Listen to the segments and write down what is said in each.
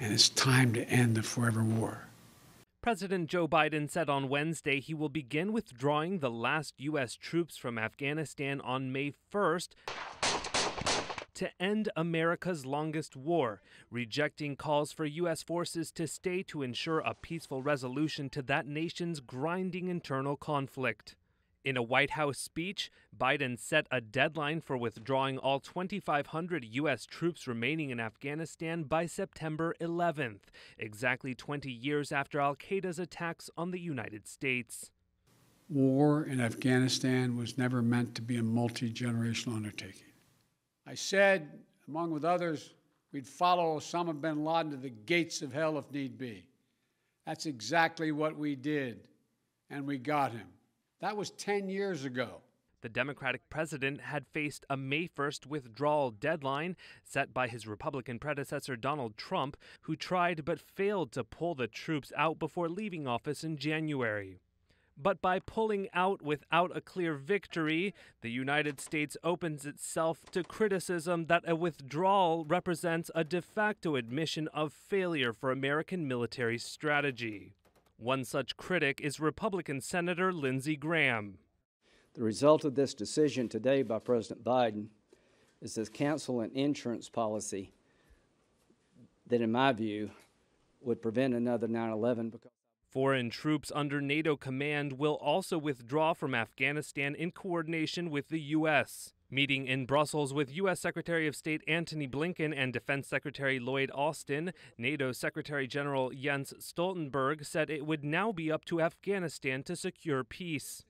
and it's time to end the forever war. President Joe Biden said on Wednesday he will begin withdrawing the last U.S. troops from Afghanistan on May 1st to end America's longest war, rejecting calls for U.S. forces to stay to ensure a peaceful resolution to that nation's grinding internal conflict. In a White House speech, Biden set a deadline for withdrawing all 2,500 U.S. troops remaining in Afghanistan by September 11th, exactly 20 years after al Qaeda's attacks on the United States. War in Afghanistan was never meant to be a multi generational undertaking. I said, among with others, we'd follow Osama bin Laden to the gates of hell if need be. That's exactly what we did, and we got him. That was 10 years ago. The Democratic president had faced a May 1st withdrawal deadline set by his Republican predecessor Donald Trump, who tried but failed to pull the troops out before leaving office in January. But by pulling out without a clear victory, the United States opens itself to criticism that a withdrawal represents a de facto admission of failure for American military strategy. One such critic is Republican Senator Lindsey Graham. The result of this decision today by President Biden is this cancel and insurance policy that, in my view, would prevent another 9 11. Foreign troops under NATO command will also withdraw from Afghanistan in coordination with the U.S. Meeting in Brussels with U.S. Secretary of State Antony Blinken and Defense Secretary Lloyd Austin, NATO Secretary General Jens Stoltenberg said it would now be up to Afghanistan to secure peace.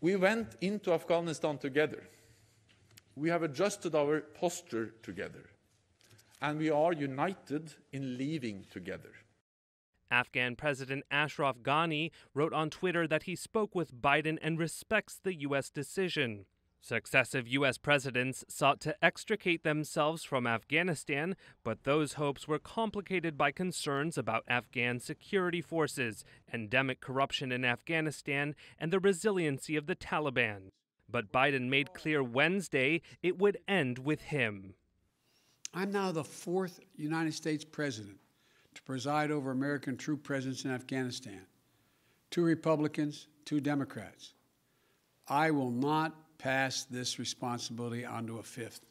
We went into Afghanistan together. We have adjusted our posture together. And we are united in leaving together. Afghan President Ashraf Ghani wrote on Twitter that he spoke with Biden and respects the U.S. decision. Successive U.S. presidents sought to extricate themselves from Afghanistan, but those hopes were complicated by concerns about Afghan security forces, endemic corruption in Afghanistan, and the resiliency of the Taliban. But Biden made clear Wednesday it would end with him. I'm now the fourth United States president to preside over American troop presence in Afghanistan. Two Republicans, two Democrats. I will not pass this responsibility onto a fifth.